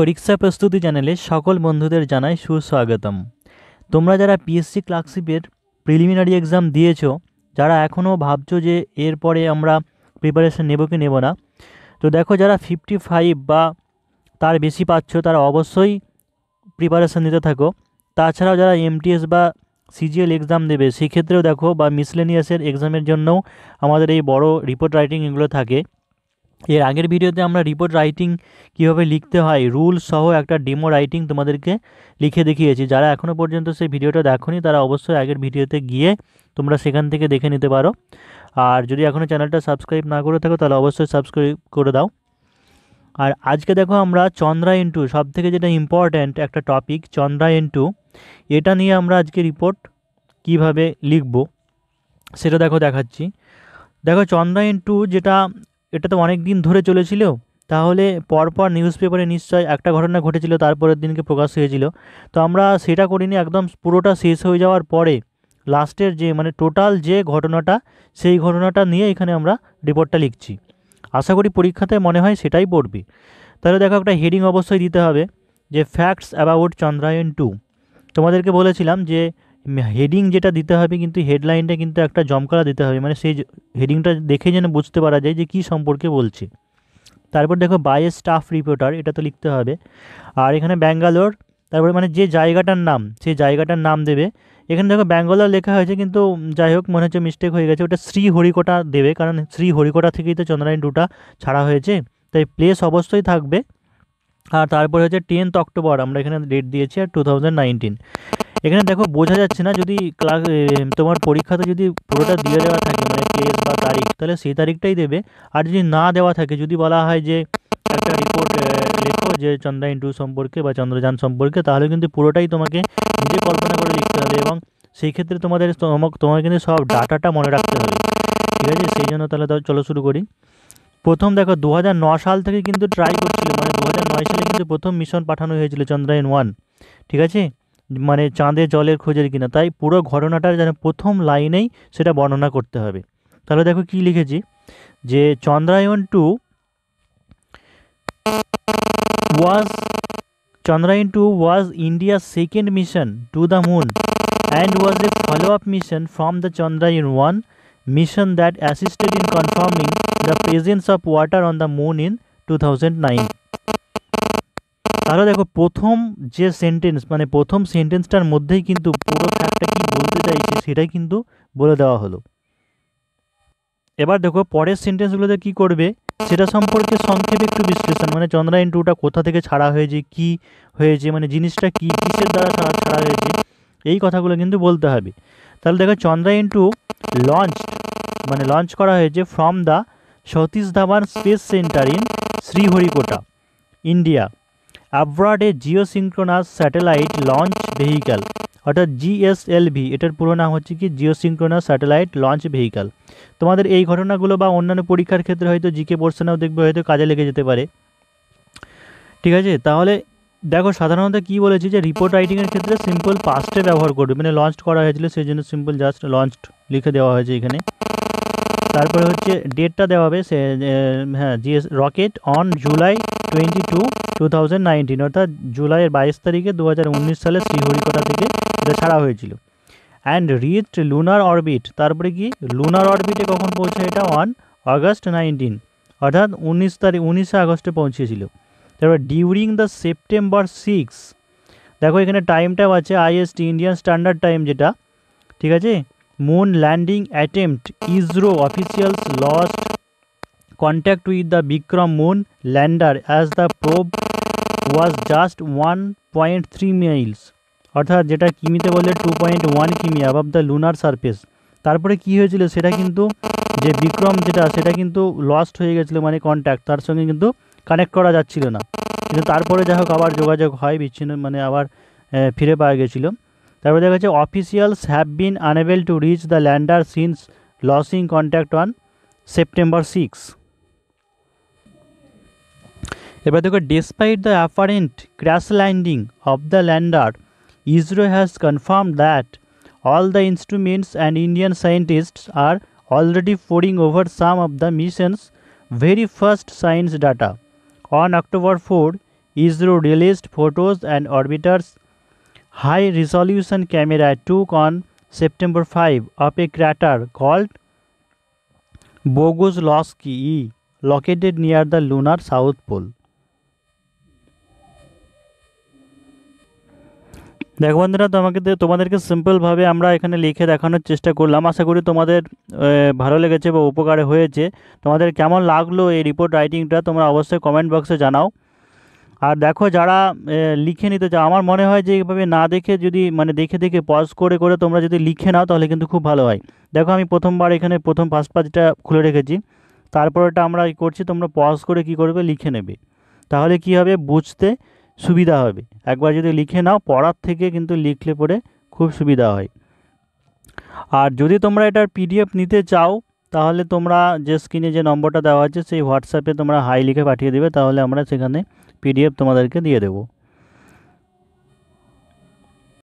পরীক্ষা প্রস্তুতি চ্যানেলে সকল বন্ধুদের জানাই সুস্বাগতম তোমরা যারা পিএসসি ক্লার্কশিপের প্রিলিমিনারি এক্সাম দিয়েছো যারা এখনও ভাবছো যে এরপরে আমরা প্রিপারেশন নেব কি নেব না তো দেখো যারা ফিফটি ফাইভ বা তার বেশি পাচ্ছ তারা অবশ্যই প্রিপারেশন নিতে থাকো তাছাড়াও যারা এমটিএস বা সিজিএল এক্সাম দেবে সেক্ষেত্রেও দেখো বা মিসলেনিয়াসের এক্সামের জন্যও আমাদের এই বড় রিপোর্ট রাইটিং এগুলো থাকে এর আগের ভিডিওতে আমরা রিপোর্ট রাইটিং কীভাবে লিখতে হয় রুল সহ একটা ডেমো রাইটিং তোমাদেরকে লিখে দেখিয়েছি যারা এখনও পর্যন্ত সেই ভিডিওটা দেখোনি তারা অবশ্যই আগের ভিডিওতে গিয়ে তোমরা সেখান থেকে দেখে নিতে পারো আর যদি এখনও চ্যানেলটা সাবস্ক্রাইব না করে থাকো তাহলে অবশ্যই সাবস্ক্রাইব করে দাও আর আজকে দেখো আমরা চন্দ্রায়ন টু সব থেকে যেটা ইম্পর্ট্যান্ট একটা টপিক চন্দ্রায়ন টু এটা নিয়ে আমরা আজকে রিপোর্ট কিভাবে লিখব সেটা দেখো দেখাচ্ছি দেখো চন্দ্রায়ন টু যেটা এটা তো অনেক দিন ধরে চলেছিল তাহলে পরপর নিউজ পেপারে নিশ্চয় একটা ঘটনা ঘটেছিল তারপরের দিনকে প্রকাশ হয়েছিল তো আমরা সেটা করিনি একদম পুরোটা শেষ হয়ে যাওয়ার পরে লাস্টের যে মানে টোটাল যে ঘটনাটা সেই ঘটনাটা নিয়ে এখানে আমরা রিপোর্টটা লিখছি আশা করি পরীক্ষাতে মনে হয় সেটাই পড়বে তাহলে দেখো একটা হেডিং অবশ্যই দিতে হবে যে ফ্যাক্টস অ্যাবাউট চন্দ্রায়ন টু তোমাদেরকে বলেছিলাম যে হেডিং যেটা দিতে হবে কিন্তু হেডলাইনটা কিন্তু একটা জমকারা দিতে হবে মানে সেই হেডিংটা দেখে যেন বুঝতে পারা যায় যে কি সম্পর্কে বলছে তারপর দেখো বাই স্টাফ রিপোর্টার এটা তো লিখতে হবে আর এখানে ব্যাঙ্গালোর তারপরে মানে যে জায়গাটার নাম সেই জায়গাটার নাম দেবে এখানে দেখো ব্যাঙ্গালোর লেখা হয়েছে কিন্তু যাই হোক মনে হচ্ছে মিস্টেক হয়ে গেছে ওটা শ্রী হরিকোটা দেবে কারণ শ্রী হরিকোটা থেকেই তো চন্দ্রায়ন টুটা ছাড়া হয়েছে তাই প্লেস অবশ্যই থাকবে আর তারপরে হচ্ছে টেন্থ অক্টোবর আমরা এখানে ডেট দিয়েছি আর টু থাউজেন্ড নাইনটিন এখানে দেখো বোঝা যাচ্ছে না যদি ক্লাস তোমার পরীক্ষাতে যদি পুরোটা দিয়ে দেওয়া থাকে মানে প্লেস বা তারিখ তাহলে সেই তারিখটাই দেবে আর যদি না দেওয়া থাকে যদি বলা হয় যে একটা রিপোর্ট লেখো যে চন্দ্রায়ন টু সম্পর্কে বা চন্দ্রযান সম্পর্কে তাহলে কিন্তু পুরোটাই তোমাকে নিজে কল্পনা করে লিখতে হবে এবং সেই ক্ষেত্রে তোমাদের তোমাকে কিন্তু সব ডাটাটা মনে রাখতে হবে ঠিক আছে সেই জন্য তাহলে চলো শুরু করি প্রথম দেখো দু সাল থেকে কিন্তু ট্রাই করছিল মানে দু সালে কিন্তু প্রথম মিশন পাঠানো হয়েছিল চন্দ্রায়ন ওয়ান ঠিক আছে মানে চাঁদে জলের খোঁজের কিনা তাই পুরো ঘটনাটার যেন প্রথম লাইনেই সেটা বর্ণনা করতে হবে তাহলে দেখো কি লিখেছি যে Chandrayaan two was Chandrayaan two was India second mission to the moon and was a follow up mission from the Chandrayaan one mission that assisted in confirming the presence of water on the moon in two thousand nine তাহলে দেখো প্রথম যে sentence মানে প্রথম সেন্টেন্সটার মধ্যেই কিন্তু পুরো ফ্যাক্টটা কি বলতে চাইছে সেটাই কিন্তু বলে দেওয়া হলো এবার দেখো পরের সেন্টেন্সগুলোতে কি করবে সেটা সম্পর্কে সংক্ষেপে একটু বিশ্লেষণ মানে চন্দ্রায়ন টুটা কোথা থেকে ছাড়া হয়েছে কি হয়েছে মানে জিনিসটা কি কিসের দ্বারা ছাড়া হয়েছে এই কথাগুলো কিন্তু বলতে হবে তাহলে দেখো চন্দ্রায়ন টু লঞ্চ মানে লঞ্চ করা হয়েছে from the Satish Dhawan space centre in Sriharikota India aboard a geosynchronous satellite launch vehicle অর্থাৎ জিএসএলভি এটার পুরো নাম হচ্ছে কি geosynchronous satellite launch vehicle তোমাদের এই ঘটনাগুলো বা অন্যান্য পরীক্ষার ক্ষেত্রে হয়তো জিকে পোর্শনেও দেখবে হয়তো কাজে লেগে যেতে পারে ঠিক আছে তাহলে দেখো সাধারণত কি বলেছি যে রিপোর্ট রাইটিংয়ের ক্ষেত্রে সিম্পল পাস্টে ব্যবহার করবে মানে লঞ্চ করা হয়েছিল সেই জন্য সিম্পল জাস্ট লঞ্চড লিখে দেওয়া হয়েছে এখানে তারপরে হচ্ছে ডেটটা দেওয়া হবে সে হ্যাঁ GS rocket on July twenty two two thousand অর্থাৎ জুলাইয়ের বাইশ তারিখে দু সালে শ্রীহরিকোটা থেকে এটা ছাড়া হয়েছিল অ্যান্ড রিচ লুনার অরবিট তারপরে কি লুনার অরবিটে কখন পৌঁছে এটা ওয়ান অগস্ট নাইনটিন অর্থাৎ উনিশ তারিখ উনিশে আগস্টে পৌঁছেছিল তারপর ডিউরিং দ্য সেপ্টেম্বর সিক্স দেখো এখানে টাইমটাও আছে আইএসটি ইন্ডিয়ান স্ট্যান্ডার্ড টাইম যেটা ঠিক আছে moon landing attempt ISRO officials lost contact with the Vikram moon lander as the probe was just one point three miles অর্থাৎ যেটা কিমিতে বলে টু পয়েন্ট ওয়ান কিমি অ্যাবাভ দ্য লুনার সারফেস তারপরে কি হয়েছিল সেটা কিন্তু যে বিক্রম যেটা সেটা কিন্তু লস্ট হয়ে গেছিলো মানে কন্ট্যাক্ট তার সঙ্গে কিন্তু কানেক্ট করা যাচ্ছিল না কিন্তু তারপরে যাই হোক আবার যোগাযোগ হয় বিচ্ছিন্ন মানে আবার ফিরে পাওয়া গেছিলো তারপরে দেখা যাচ্ছে officials have been unable to reach the lander since losing contact on September six এবার দেখো despite the apparent crash landing of the lander ISRO has confirm all the instruments and Indian scientists are already poring over some of the mission's very first science data. On October 4, ISRO released photos and orbiter's high-resolution camera took on September 5 of a crater called Boguslovsky located near the lunar south pole. দেখো বন্ধুরা তোমাকে তোমাদেরকে সিম্পলভাবে আমরা এখানে লিখে দেখানোর চেষ্টা করলাম আশা করি তোমাদের ভালো লেগেছে বা উপকারে হয়েছে তোমাদের কেমন লাগলো এই রিপোর্ট রাইটিংটা তোমরা অবশ্যই কমেন্ট বক্সে জানাও আর দেখো যারা লিখে নিতে চাও আমার মনে হয় যে এইভাবে না দেখে যদি মানে দেখে দেখে পজ করে করে তোমরা যদি লিখে নাও তাহলে কিন্তু খুব ভালো হয় দেখো আমি প্রথমবার এখানে প্রথম ফার্স্ট পাজটা খুলে রেখেছি তারপর এটা আমরা করছি তোমরা পজ করে কি করবে লিখে নেবে তাহলে কি হবে বুঝতে সুবিধা হবে একবার যদি লিখে নাও পড়ার থেকে কিন্তু লিখলে পড়ে খুব সুবিধা হয় আর যদি তোমরা এটার পিডিএফ নিতে চাও তাহলে তোমরা যে স্ক্রিনে যে নম্বরটা দেওয়া আছে সেই হোয়াটসঅ্যাপে তোমরা হাই লিখে পাঠিয়ে দেবে তাহলে আমরা সেখানে পিডিএফ তোমাদেরকে দিয়ে দেবো